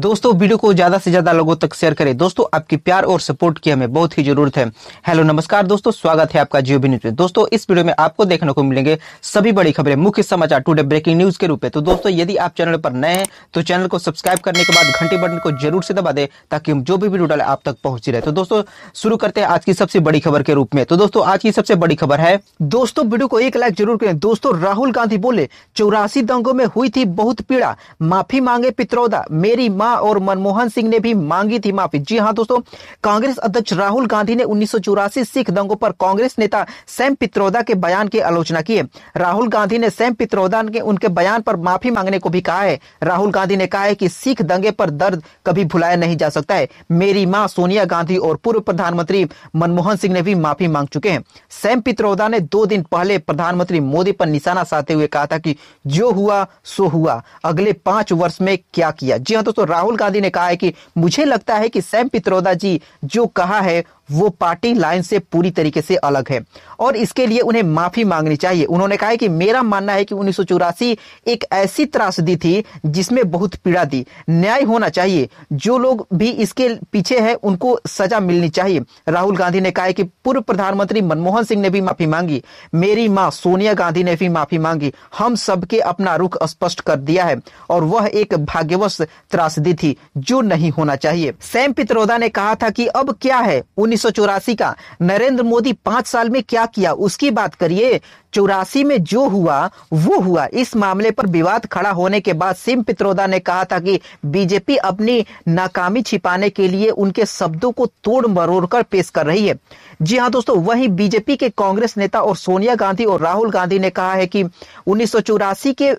दोस्तों वीडियो को ज्यादा से ज्यादा लोगों तक शेयर करें दोस्तों आपकी प्यार और सपोर्ट की हमें बहुत ही जरूरत है हेलो नमस्कार दोस्तों स्वागत है आपका जियो न्यूज में दोस्तों इस वीडियो में आपको देखने को मिलेंगे सभी बड़ी खबरें मुख्य समाचार टुडे ब्रेकिंग न्यूज के रूप में तो दोस्तों यदि आप चैनल पर नए हैं तो चैनल को सब्सक्राइब करने के बाद घंटी बटन को जरूर से दबा दे ताकि हम जो भी वीडियो डाले आप तक पहुंची रहे तो दोस्तों शुरू करते हैं आज की सबसे बड़ी खबर के रूप में तो दोस्तों आज की सबसे बड़ी खबर है दोस्तों वीडियो को एक लाइक जरूर करें दोस्तों राहुल गांधी बोले चौरासी दंगों में हुई थी बहुत पीड़ा माफी मांगे पित्रौदा मेरी शर्मा और मनमोहन सिंह ने भी मांगी थी माफी जी हाँ दोस्तों कांग्रेस अध्यक्ष राहुल गांधी ने उन्नीस सिख दंगों पर कांग्रेस नेता सैम पित्रोदा के बयान की आलोचना की है राहुल गांधी ने सैम पित्रोदा के उनके बयान पर माफी मांगने को भी कहा है राहुल गांधी ने कहा है कि सिख दंगे पर दर्द कभी भुलाया नहीं जा सकता है मेरी माँ सोनिया गांधी और पूर्व प्रधानमंत्री मनमोहन सिंह ने भी माफी मांग चुके हैं सैम पित्रोदा ने दो दिन पहले प्रधानमंत्री मोदी पर निशाना साधते हुए कहा था कि जो हुआ सो हुआ अगले पांच वर्ष में क्या किया जी हाँ दोस्तों राहुल गांधी ने कहा है कि मुझे लगता है कि सैम पित्रोदा जी जो कहा है वो पार्टी लाइन से पूरी तरीके से अलग है और इसके लिए उन्हें माफी मांगनी चाहिए उन्होंने कहा कि मेरा मानना है कि उन्नीस एक ऐसी त्रासदी थी जिसमें बहुत पीड़ा दी न्याय होना चाहिए जो लोग भी इसके पीछे है उनको सजा मिलनी चाहिए राहुल गांधी ने कहा कि पूर्व प्रधानमंत्री मनमोहन सिंह ने भी माफी मांगी मेरी माँ सोनिया गांधी ने भी माफी मांगी हम सबके अपना रुख स्पष्ट कर दिया है और वह एक भाग्यवश त्रासदी थी जो नहीं होना चाहिए सैम पित्रोदा ने कहा था कि अब क्या है उन्नीस 1984 का नरेंद्र मोदी पांच साल में क्या किया उसकी बात करिए चौरासी में जो हुआ वो हुआ इस मामले पर विवाद खड़ा होने के बाद सिम पित्रोदा ने कहा था कि बीजेपी अपनी नाकामी छिपाने के लिए उनके शब्दों को तोड़ मरोड़ कर पेश कर रही है जी हाँ दोस्तों वहीं बीजेपी के कांग्रेस नेता और सोनिया गांधी और राहुल गांधी ने कहा है कि उन्नीस के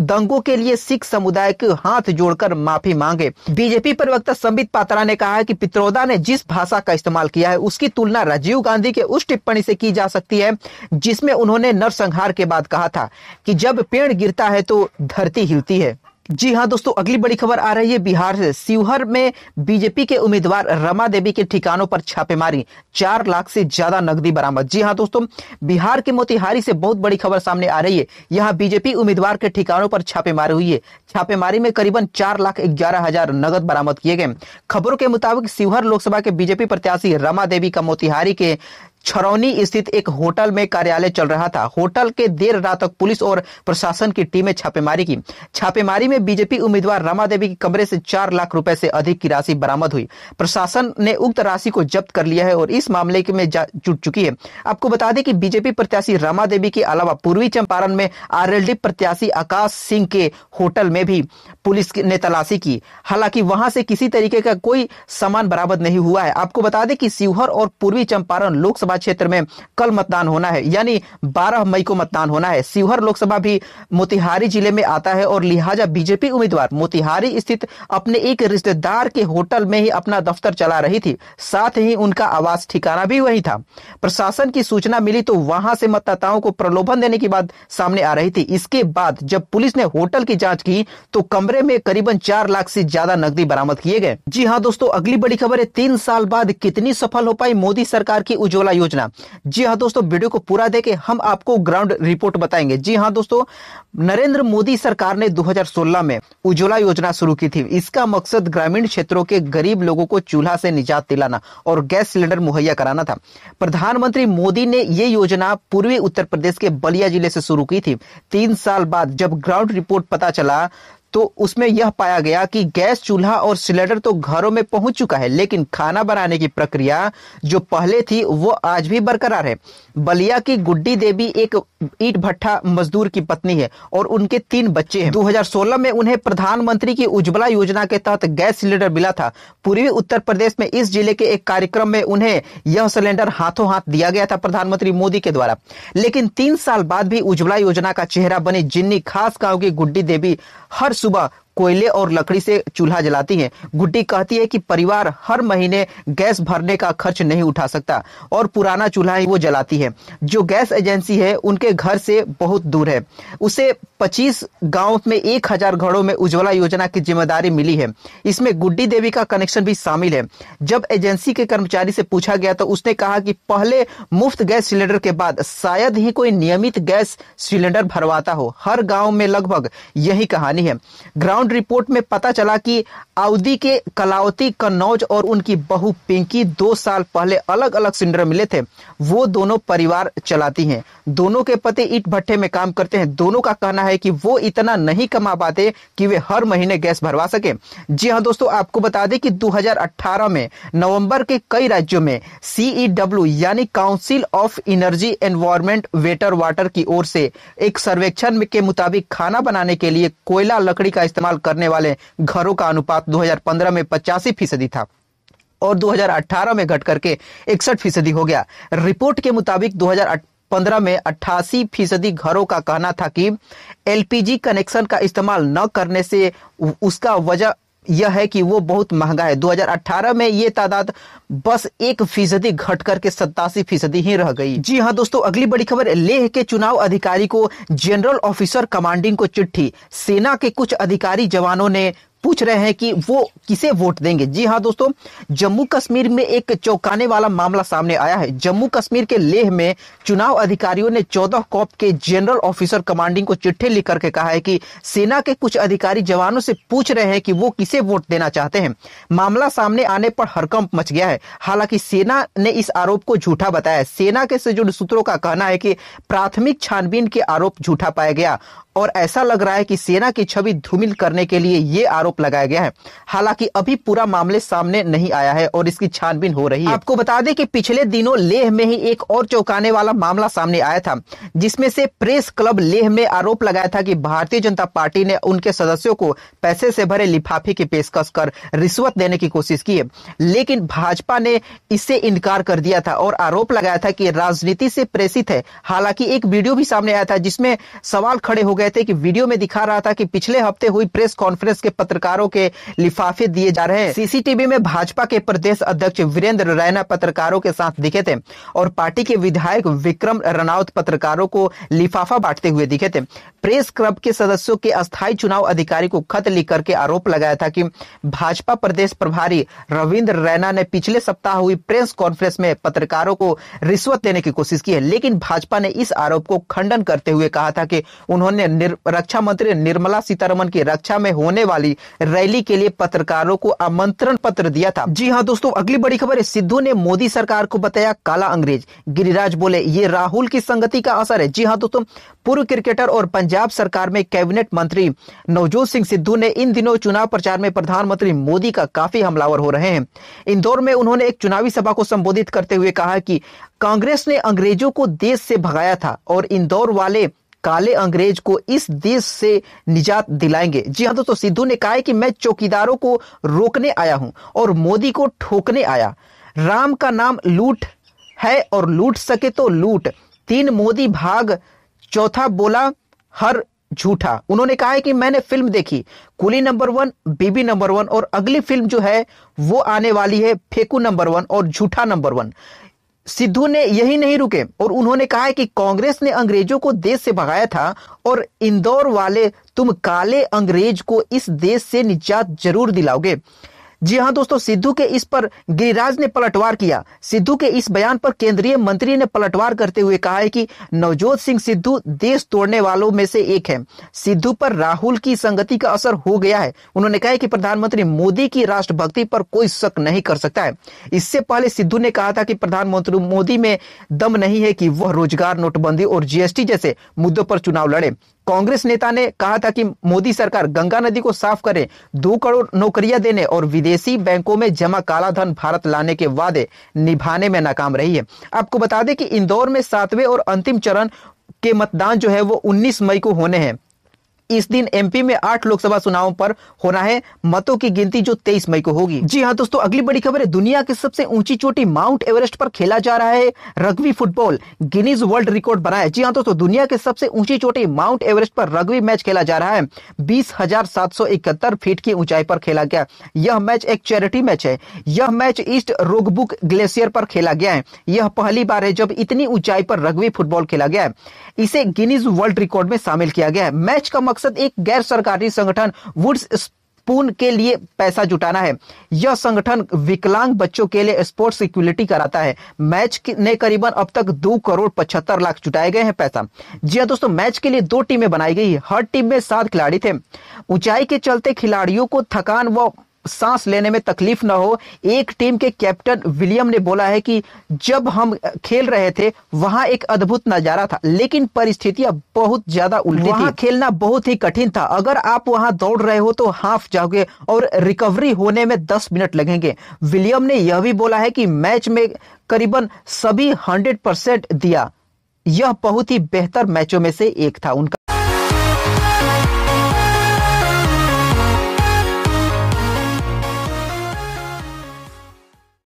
दंगों के लिए सिख समुदाय के हाथ जोड़कर माफी मांगे बीजेपी प्रवक्ता संबित पात्रा ने कहा कि पित्रोदा ने जिस भाषा का इस्तेमाल किया है उसकी तुलना राजीव गांधी के उस टिप्पणी से की जा सकती है जिसमें उन्होंने नरसंहार के बाद कहा था कि जब पेड़ गिरता है तो धरती हिलती है जी हाँ दोस्तों अगली बड़ी खबर आ रही है बिहार से शिवहर में बीजेपी के उम्मीदवार रमा देवी के ठिकानों पर छापेमारी चार लाख से ज्यादा नकदी बरामद जी हाँ दोस्तों बिहार के मोतिहारी से बहुत बड़ी खबर सामने आ रही है यहाँ बीजेपी उम्मीदवार के ठिकानों पर छापेमारी हुई है छापेमारी में करीबन चार लाख ग्यारह हजार नगद बरामद किए गए खबरों के मुताबिक शिवहर लोकसभा के बीजेपी प्रत्याशी रमा देवी का मोतिहारी के छरौनी स्थित एक होटल में कार्यालय चल रहा था होटल के देर रात तक पुलिस और प्रशासन की टीमें छापेमारी की छापेमारी में बीजेपी उम्मीदवार रमा देवी के कमरे से चार लाख रुपए से अधिक की राशि बरामद हुई प्रशासन ने उक्त राशि को जब्त कर लिया है और इस मामले में जुट चुकी है आपको बता दें कि बीजेपी प्रत्याशी रमा देवी के अलावा पूर्वी चंपारण में आरएलडी प्रत्याशी आकाश सिंह के होटल में भी पुलिस ने तलाशी की हालांकि वहां से किसी तरीके का कोई सामान बरामद नहीं हुआ है आपको बता दें कि शिवहर और पूर्वी चंपारण लोकसभा लोकसभा क्षेत्र में कल मतदान होना है यानी 12 मई को मतदान होना है शिवहर लोकसभा भी मोतिहारी जिले में आता है और लिहाजा बीजेपी उम्मीदवार मोतिहारी स्थित अपने एक रिश्तेदार के होटल में ही अपना दफ्तर चला रही थी साथ ही उनका आवास ठिकाना भी वही था प्रशासन की सूचना मिली तो वहां से मतदाताओं को प्रलोभन देने की बात सामने आ रही थी इसके बाद जब पुलिस ने होटल की जांच की तो कमरे में करीबन चार लाख से ज्यादा नकदी बरामद किए गए जी हाँ दोस्तों अगली बड़ी खबर है तीन साल बाद कितनी सफल हो पाई मोदी सरकार की उज्ज्वला योजना जी हाँ दोस्तों वीडियो को पूरा देखे हम आपको ग्राउंड रिपोर्ट बताएंगे जी हाँ दोस्तों नरेंद्र मोदी सरकार ने 2016 में उज्ज्वला योजना शुरू की थी इसका मकसद ग्रामीण क्षेत्रों के गरीब लोगों को चूल्हा से निजात दिलाना और गैस सिलेंडर मुहैया कराना था प्रधानमंत्री मोदी ने ये योजना पूर्वी उत्तर प्रदेश के बलिया जिले से शुरू की थी तीन साल बाद जब ग्राउंड रिपोर्ट पता चला तो उसमें यह पाया गया कि गैस चूल्हा और सिलेंडर तो घरों में पहुंच चुका है लेकिन खाना बनाने की प्रक्रिया जो पहले थी वो आज भी बरकरार है बलिया की गुड्डी देवी एक ईट भट्टा मजदूर की पत्नी है और उनके तीन बच्चे हैं 2016 में उन्हें प्रधानमंत्री की उज्ज्वला योजना के तहत गैस सिलेंडर मिला था पूर्वी उत्तर प्रदेश में इस जिले के एक कार्यक्रम में उन्हें यह सिलेंडर हाथों हाथ दिया गया था प्रधानमंत्री मोदी के द्वारा लेकिन तीन साल बाद भी उज्ज्वला योजना का चेहरा बनी जिन्नी खास गांव की गुड्डी देवी हर सुबह कोयले और लकड़ी से चूल्हा जलाती हैं गुड्डी कहती है कि परिवार हर महीने गैस भरने का खर्च नहीं उठा सकता और पुराना चूल्हा ही वो जलाती है जो गैस एजेंसी है उनके घर से बहुत दूर है उसे 25 गांव में 1000 हजार घरों में उज्ज्वला योजना की जिम्मेदारी मिली है इसमें गुड्डी देवी का कनेक्शन भी शामिल है जब एजेंसी के कर्मचारी से पूछा गया तो उसने कहा कि पहले मुफ्त गैस सिलेंडर के बाद शायद ही कोई नियमित गैस सिलेंडर भरवाता हो हर गांव में लगभग यही कहानी है ग्राउंड ग्राउंड रिपोर्ट में पता चला कि अवधि के कलावती कन्नौज और उनकी बहू पिंकी दो साल पहले अलग अलग सिलेंडर मिले थे वो दोनों परिवार चलाती हैं दोनों के पति ईट भट्टे में काम करते हैं दोनों का कहना है कि वो इतना नहीं कमा पाते कि वे हर महीने गैस भरवा सके जी हाँ दोस्तों आपको बता दें कि 2018 में नवंबर के कई राज्यों में सीईडब्ल्यू e यानी council of energy environment water water की ओर से एक सर्वेक्षण के मुताबिक खाना बनाने के लिए कोयला लकड़ी का इस्तेमाल इस्तेमाल करने वाले घरों का अनुपात 2015 में पचासी फीसदी था और 2018 में घट करके इकसठ फीसदी हो गया रिपोर्ट के मुताबिक 2015 में अट्ठासी फीसदी घरों का कहना था कि एलपीजी कनेक्शन का इस्तेमाल न करने से उसका वजह यह है कि वो बहुत महंगा है 2018 में ये तादाद बस एक फीसदी घट करके सत्तासी फीसदी ही रह गई जी हाँ दोस्तों अगली बड़ी खबर लेह के चुनाव अधिकारी को जनरल ऑफिसर कमांडिंग को चिट्ठी सेना के कुछ अधिकारी जवानों ने पूछ रहे हैं कि वो किसे वोट देंगे जी हाँ दोस्तों जम्मू कश्मीर में एक चौंकाने वाला मामला सामने आया है जम्मू कश्मीर के लेह में चुनाव अधिकारियों ने चौदह कॉप के जनरल ऑफिसर कमांडिंग को चिट्ठी लिख करके कहा है कि सेना के कुछ अधिकारी जवानों से पूछ रहे हैं कि वो किसे वोट देना चाहते हैं मामला सामने आने पर हड़कंप मच गया है हालांकि सेना ने इस आरोप को झूठा बताया सेना के से जुड़े सूत्रों का कहना है कि प्राथमिक छानबीन के आरोप झूठा पाया गया और ऐसा लग रहा है कि सेना की छवि धूमिल करने के लिए ये आरोप लगाया गया है हालांकि अभी पूरा मामले सामने नहीं आया है और इसकी छानबीन हो रही है आपको बता दें कि पिछले दिनों लेह में ही एक और चौंकाने वाला मामला सामने आया था जिसमें से प्रेस क्लब लेह में आरोप लगाया था कि भारतीय जनता पार्टी ने उनके सदस्यों को पैसे से भरे लिफाफे की पेशकश कर रिश्वत देने की कोशिश की है लेकिन भाजपा ने इससे इनकार कर दिया था और आरोप लगाया था कि राजनीति से प्रेसित है हालांकि एक वीडियो भी सामने आया था जिसमें सवाल खड़े हो गए गए थे कि वीडियो में दिखा रहा था कि पिछले हफ्ते हुई प्रेस कॉन्फ्रेंस के पत्रकारों के लिफाफे दिए जा रहे हैं सीसीटीवी में भाजपा के प्रदेश अध्यक्ष वीरेंद्र रैना पत्रकारों के साथ दिखे थे और पार्टी के विधायक विक्रम रनावत पत्रकारों को लिफाफा बांटते हुए दिखे थे प्रेस क्लब के सदस्यों के अस्थायी चुनाव अधिकारी को खत लिख करके आरोप लगाया था कि भाजपा प्रदेश प्रभारी रविंद्र रैना ने पिछले सप्ताह हुई प्रेस कॉन्फ्रेंस में पत्रकारों को रिश्वत देने की कोशिश की है लेकिन भाजपा ने इस आरोप को खंडन करते हुए कहा था कि उन्होंने निर, रक्षा मंत्री निर्मला सीतारमन की रक्षा में होने वाली रैली के लिए पत्रकारों को आमंत्रण पत्र दिया था जी हाँ दोस्तों अगली बड़ी खबर है सिद्धू ने मोदी सरकार को बताया काला अंग्रेज गिरिराज बोले ये राहुल की संगति का असर है जी हाँ दोस्तों पूर्व क्रिकेटर और पंजाब सरकार में कैबिनेट मंत्री नवजोत सिंह सिद्धू ने इन दिनों चुनाव प्रचार में प्रधानमंत्री मोदी का काफी हमलावर हो रहे हैं इंदौर में उन्होंने एक चुनावी सभा को संबोधित करते हुए कहा कि कांग्रेस ने अंग्रेजों को देश से भगाया था और इंदौर वाले काले अंग्रेज को इस देश से निजात दिलाएंगे जी हाँ दोस्तों सिद्धू ने कहा है कि मैं चौकीदारों को रोकने आया हूं और मोदी को ठोकने आया राम का नाम लूट है और लूट सके तो लूट तीन मोदी भाग चौथा बोला हर झूठा उन्होंने कहा है कि मैंने फिल्म देखी Coolie number one Biwi number one और अगली फिल्म जो है वो आने वाली है फेकू नंबर वन और झूठा नंबर वन सिद्धू ने यही नहीं रुके और उन्होंने कहा है कि कांग्रेस ने अंग्रेजों को देश से भगाया था और इंदौर वाले तुम काले अंग्रेज को इस देश से निजात जरूर दिलाओगे जी हाँ दोस्तों सिद्धू के इस पर गिरिराज ने पलटवार किया सिद्धू के इस बयान पर केंद्रीय मंत्री ने पलटवार करते हुए कहा है कि नवजोत सिंह सिद्धू देश तोड़ने वालों में से एक है सिद्धू पर राहुल की संगति का असर हो गया है उन्होंने कहा कि प्रधानमंत्री मोदी की राष्ट्रभक्ति पर कोई शक नहीं कर सकता है इससे पहले सिद्धू ने कहा था कि प्रधानमंत्री मोदी में दम नहीं है कि वह रोजगार नोटबंदी और जीएसटी जैसे मुद्दों पर चुनाव लड़े कांग्रेस नेता ने कहा था कि मोदी सरकार गंगा नदी को साफ करे दो करोड़ नौकरियां देने और विदेशी बैंकों में जमा कालाधन भारत लाने के वादे निभाने में नाकाम रही है आपको बता दें कि इंदौर में सातवें और अंतिम चरण के मतदान जो है वो 19 मई को होने हैं इस दिन एमपी में आठ लोकसभा चुनावों पर होना है मतों की गिनती जो तेईस मई को होगी जी हाँ दोस्तों अगली बड़ी खबर है दुनिया की सबसे ऊंची चोटी माउंट एवरेस्ट पर खेला जा रहा है rugby football Guinness world record बनाया जी हाँ दोस्तों दुनिया के सबसे ऊंची चोटी माउंट एवरेस्ट पर रग्बी मैच खेला जा रहा है बीस फीट की ऊंचाई पर खेला गया यह मैच एक चैरिटी मैच है यह मैच ईस्ट रोगबुक ग्लेशियर पर खेला गया है यह पहली बार है जब इतनी ऊंचाई पर रग्बी फुटबॉल खेला गया है इसे गिनीज वर्ल्ड रिकॉर्ड में शामिल किया गया है मैच का मकसद एक गैर सरकारी संगठन वुड्स स्पून के लिए पैसा जुटाना है यह संगठन विकलांग बच्चों के लिए स्पोर्ट्स इक्विलिटी कराता है मैच ने करीबन अब तक दो करोड़ पचहत्तर लाख जुटाए गए हैं पैसा जी हाँ दोस्तों मैच के लिए दो टीमें बनाई गई हर टीम में सात खिलाड़ी थे ऊंचाई के चलते खिलाड़ियों को थकान व सांस लेने में तकलीफ ना हो एक टीम के कैप्टन विलियम ने बोला है कि जब हम खेल रहे थे वहां एक अद्भुत नजारा था लेकिन परिस्थितियां बहुत ज्यादा उल्टी थी खेलना बहुत ही कठिन था अगर आप वहां दौड़ रहे हो तो हाफ जाओगे और रिकवरी होने में दस मिनट लगेंगे विलियम ने यह भी बोला है कि मैच में करीबन सभी हंड्रेड परसेंट दिया यह बहुत ही बेहतर मैचों में से एक था उनका